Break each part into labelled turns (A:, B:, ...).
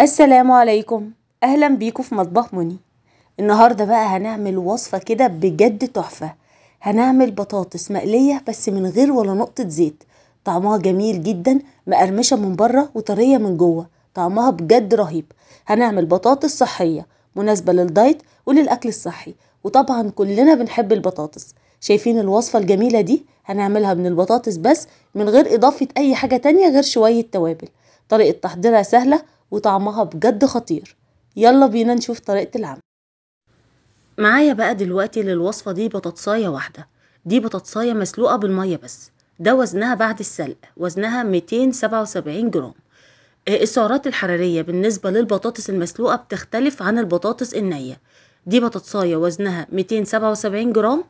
A: السلام عليكم اهلا بيكم في مطبخ مني النهارده بقى هنعمل وصفه كده بجد تحفه هنعمل بطاطس مقليه بس من غير ولا نقطه زيت طعمها جميل جدا مقرمشه من بره وطريه من جوه طعمها بجد رهيب هنعمل بطاطس صحيه مناسبه للدايت وللاكل الصحي وطبعا كلنا بنحب البطاطس شايفين الوصفه الجميله دي هنعملها من البطاطس بس من غير اضافه اي حاجه تانية غير شويه توابل طريقه تحضيرها سهله وطعمها بجد خطير يلا بينا نشوف طريقة العمل معايا بقى دلوقتي للوصفة دي بطاطساية واحدة دي بطاطساية مسلوقة بالمية بس ده وزنها بعد السلق وزنها 277 جرام السعرات الحرارية بالنسبة للبطاطس المسلوقة بتختلف عن البطاطس النية دي بطاطساية وزنها 277 جرام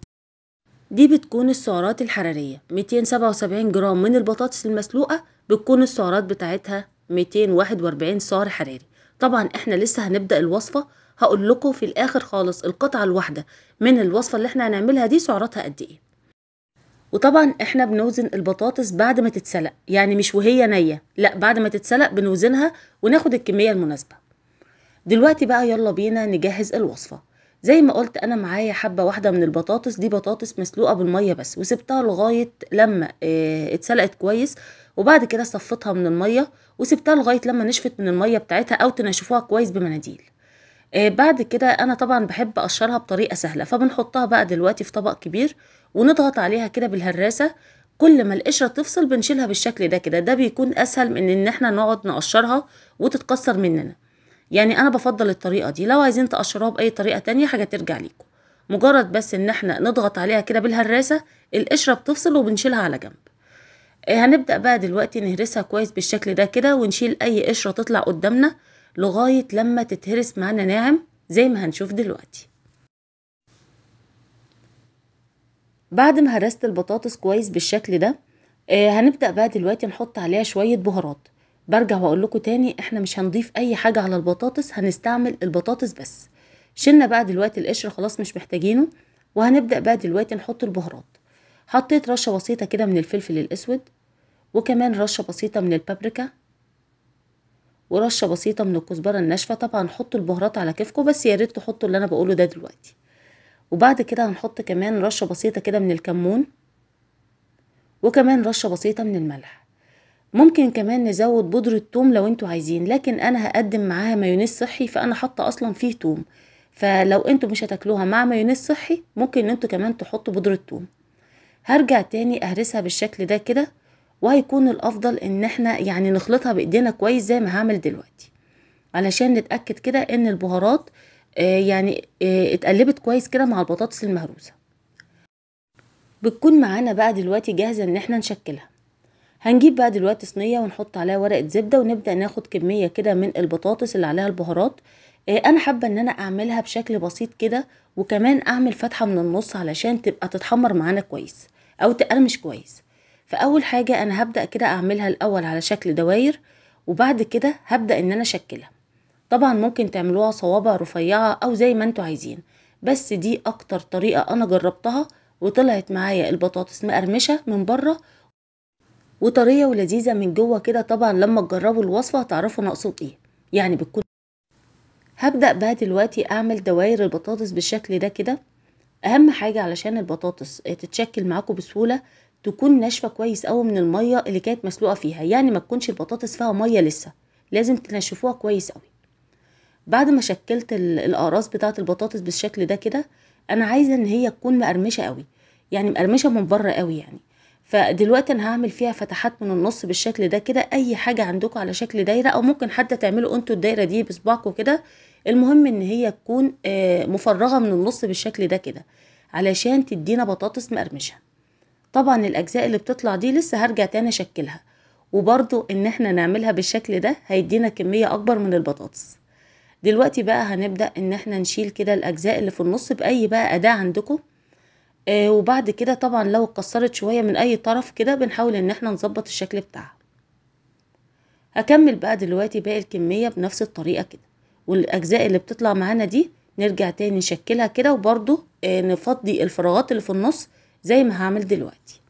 A: دي بتكون السعرات الحرارية 277 جرام من البطاطس المسلوقة بتكون السعرات بتاعتها 241 سعر حراري طبعا احنا لسه هنبدأ الوصفة هقول لكم في الاخر خالص القطعة الواحدة من الوصفة اللي احنا هنعملها دي سعراتها قد ايه وطبعا احنا بنوزن البطاطس بعد ما تتسلق يعني مش وهي نية لا بعد ما تتسلق بنوزنها وناخد الكمية المناسبة دلوقتي بقى يلا بينا نجهز الوصفة زي ما قلت انا معايا حبه واحده من البطاطس دي بطاطس مسلوقه بالميه بس وسبتها لغايه لما اه اتسلقت كويس وبعد كده صفتها من الميه وسبتها لغايه لما نشفت من الميه بتاعتها او تنشفوها كويس بمناديل اه بعد كده انا طبعا بحب اقشرها بطريقه سهله فبنحطها بقى دلوقتي في طبق كبير ونضغط عليها كده بالهراسه كل ما القشره تفصل بنشيلها بالشكل ده كده ده بيكون اسهل من ان احنا نقعد نقشرها وتتكسر مننا يعني انا بفضل الطريقه دي لو عايزين تقشروها باي طريقه تانية حاجه ترجع ليكم مجرد بس ان احنا نضغط عليها كده بالهراسه القشره بتفصل وبنشيلها على جنب آه، هنبدا بقى دلوقتي نهرسها كويس بالشكل ده كده ونشيل اي قشره تطلع قدامنا لغايه لما تتهرس معانا ناعم زي ما هنشوف دلوقتي بعد ما هرست البطاطس كويس بالشكل ده آه، هنبدأ بقى دلوقتي نحط عليها شوية بهارات برجع واقول لكم تاني احنا مش هنضيف اي حاجه على البطاطس هنستعمل البطاطس بس شلنا بقى دلوقتي القشر خلاص مش محتاجينه وهنبدا بقى دلوقتي نحط البهارات حطيت رشه بسيطه كده من الفلفل الاسود وكمان رشه بسيطه من البابريكا ورشه بسيطه من الكزبره الناشفه طبعا حطوا البهارات على كيفكم بس يا ريت تحطوا اللي انا بقوله ده دلوقتي وبعد كده هنحط كمان رشه بسيطه كده من الكمون وكمان رشه بسيطه من الملح ممكن كمان نزود بودرة توم لو انتوا عايزين لكن انا هقدم معاها مايونيز صحي فانا حاطة اصلا فيه توم فلو انتوا مش هتاكلوها مع مايونيز صحي ممكن ان انتوا كمان تحطوا بودرة توم هرجع تاني اهرسها بالشكل ده كده وهيكون الافضل ان احنا يعني نخلطها بايدينا كويس زي ما هعمل دلوقتي علشان نتاكد كده ان البهارات آه، يعني آه، اتقلبت كويس كده مع البطاطس المهروسه بتكون معانا بقى دلوقتي جاهزه ان احنا نشكلها هنجيب بقى دلوقتي صينيه ونحط عليها ورقه زبده ونبدا ناخد كميه كده من البطاطس اللي عليها البهارات إيه، انا حابه ان انا اعملها بشكل بسيط كده وكمان اعمل فتحه من النص علشان تبقى تتحمر معانا كويس او تقرمش كويس فاول حاجه انا هبدا كده اعملها الاول على شكل دواير وبعد كده هبدا ان انا اشكلها طبعا ممكن تعملوها صوابع رفيعه او زي ما انتوا عايزين بس دي اكتر طريقه انا جربتها وطلعت معايا البطاطس مقرمشه من بره وطريه ولذيذه من جوه كده طبعا لما تجربوا الوصفه هتعرفوا انا اقصد ايه يعني بتكون هبدا بقى دلوقتي اعمل دواير البطاطس بالشكل ده كده اهم حاجه علشان البطاطس آه، تتشكل معاكم بسهوله تكون ناشفه كويس او من الميه اللي كانت مسلوقه فيها يعني ما تكونش البطاطس فيها ميه لسه لازم تنشفوها كويس قوي بعد ما شكلت الاقراص بتاعه البطاطس بالشكل ده كده انا عايزه ان هي تكون مقرمشه قوي يعني مقرمشه من بره قوي يعني فدلوقتي انا هعمل فيها فتحات من النص بالشكل ده كده اي حاجة عندكم على شكل دايرة او ممكن حتى تعملوا انتوا الدايرة دي بصباعكم كده المهم ان هي تكون آه، مفرغة من النص بالشكل ده كده علشان تدينا بطاطس مقرمشة طبعا الاجزاء اللي بتطلع دي لسه هرجع تاني اشكلها وبرضو ان احنا نعملها بالشكل ده هيدينا كمية اكبر من البطاطس دلوقتي بقى هنبدأ ان احنا نشيل كده الاجزاء اللي في النص باي بقى اداة عندكم آه وبعد كده طبعا لو اتكسرت شوية من اي طرف كده بنحاول ان احنا نظبط الشكل بتاعها هكمل بقى دلوقتي باقي الكمية بنفس الطريقة كده والاجزاء اللي بتطلع معانا دي نرجع تاني نشكلها كده وبرده آه نفضي الفراغات اللي في النص زي ما هعمل دلوقتي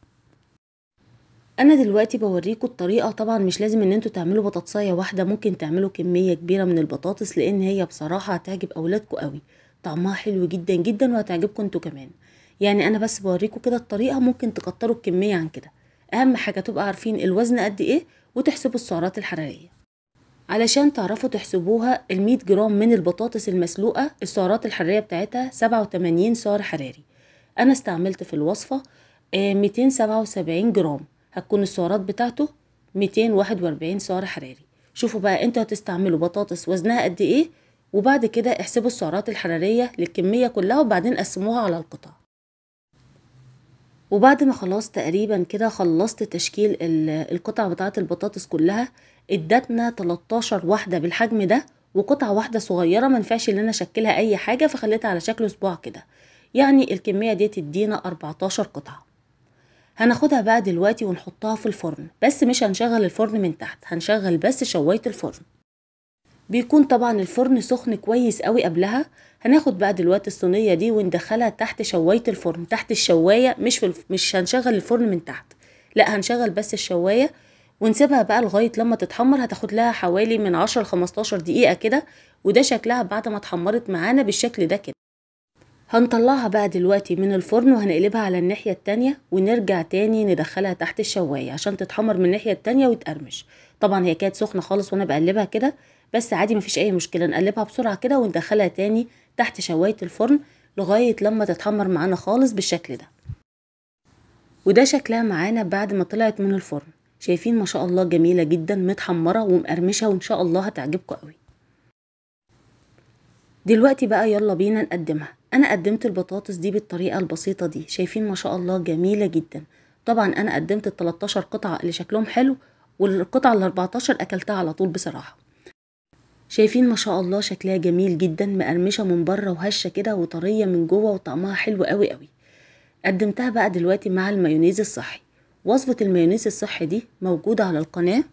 A: انا دلوقتي بوريكم الطريقه طبعا مش لازم ان انتوا تعملوا بطاطسايه واحده ممكن تعملوا كميه كبيره من البطاطس لان هي بصراحه هتعجب اولادكم قوي طعمها حلو جدا جدا وهتعجبكم انتوا كمان يعني انا بس بوريكم كده الطريقه ممكن تكتروا الكميه عن كده اهم حاجه تبقى عارفين الوزن قد ايه وتحسبوا السعرات الحراريه علشان تعرفوا تحسبوها ال100 جرام من البطاطس المسلوقه السعرات الحراريه بتاعتها 87 سعر حراري انا استعملت في الوصفه 277 آه، جرام هتكون السعرات بتاعته 241 سعر حراري شوفوا بقى انتوا هتستعملوا بطاطس وزنها قد ايه وبعد كده احسبوا السعرات الحراريه للكميه كلها وبعدين قسموها على القطع وبعد ما خلاص تقريبا كده خلصت تشكيل القطع بتاعة البطاطس كلها ادتنا 13 واحدة بالحجم ده وقطعة واحدة صغيرة منفعش ان انا اشكلها اي حاجة فخليتها على شكل اسبوع كده يعني الكمية دي تدينا 14 قطعة هناخدها بقى دلوقتي ونحطها في الفرن بس مش هنشغل الفرن من تحت هنشغل بس شواية الفرن بيكون طبعا الفرن سخن كويس قوي قبلها هناخد بقى دلوقتي الصينيه دي وندخلها تحت شوايه الفرن تحت الشوايه مش في الف... مش هنشغل الفرن من تحت لا هنشغل بس الشوايه ونسيبها بقى لغايه لما تتحمر هتاخد لها حوالي من 10 ل 15 دقيقه كده وده شكلها بعد ما اتحمرت معانا بالشكل ده كده هنطلعها بقى دلوقتي من الفرن وهنقلبها على الناحية التانية ونرجع تاني ندخلها تحت الشواية عشان تتحمر من الناحية التانية وتقرمش طبعا هي كانت سخنة خالص وانا بقلبها كده بس عادي مفيش اي مشكلة نقلبها بسرعة كده وندخلها تاني تحت شواية الفرن لغاية لما تتحمر معانا خالص بالشكل ده وده شكلها معانا بعد ما طلعت من الفرن شايفين ما شاء الله جميلة جدا متحمرة ومقرمشة وان شاء الله هتعجبكم قوي دلوقتي بقى يلا بينا نقدمها انا قدمت البطاطس دي بالطريقه البسيطه دي شايفين ما شاء الله جميله جدا طبعا انا قدمت ال 13 قطعه اللي شكلهم حلو والقطعه ال 14 اكلتها على طول بصراحه شايفين ما شاء الله شكلها جميل جدا مقرمشه من بره وهشه كده وطريه من جوه وطعمها حلو قوي قوي قدمتها بقى دلوقتي مع المايونيز الصحي وصفه المايونيز الصحي دي موجوده على القناه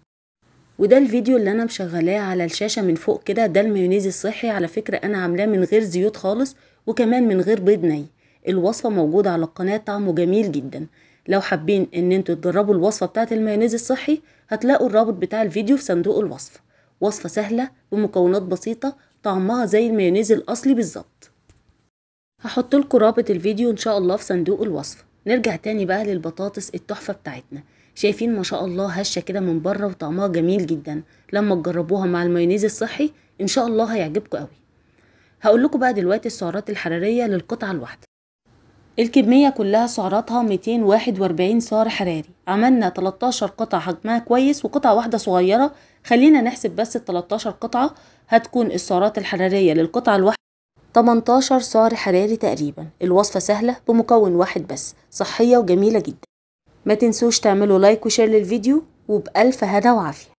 A: وده الفيديو اللي انا مشغلاه على الشاشه من فوق كده ده المايونيز الصحي على فكره انا عاملاه من غير زيوت خالص وكمان من غير بيض ني الوصفه موجوده على القناه طعمه جميل جدا لو حابين ان انتوا تجربوا الوصفه بتاعه المايونيز الصحي هتلاقوا الرابط بتاع الفيديو في صندوق الوصف وصفه سهله بمكونات بسيطه طعمها زي المايونيز الاصلي بالظبط هحط لكم رابط الفيديو ان شاء الله في صندوق الوصف نرجع تاني بقى للبطاطس التحفه بتاعتنا شايفين ما شاء الله هشه كده من بره وطعمها جميل جدا لما تجربوها مع المايونيز الصحي ان شاء الله هيعجبكم قوي هقول لكم بقى دلوقتي السعرات الحراريه للقطعه الواحده الكميه كلها سعراتها 241 سعر حراري عملنا 13 قطعه حجمها كويس وقطعه واحده صغيره خلينا نحسب بس ال 13 قطعه هتكون السعرات الحراريه للقطعه الواحده 18 سعر حراري تقريبا الوصفة سهلة بمكون واحد بس صحية وجميلة جدا ما تنسوش تعملوا لايك وشير للفيديو وبألف هدى وعافية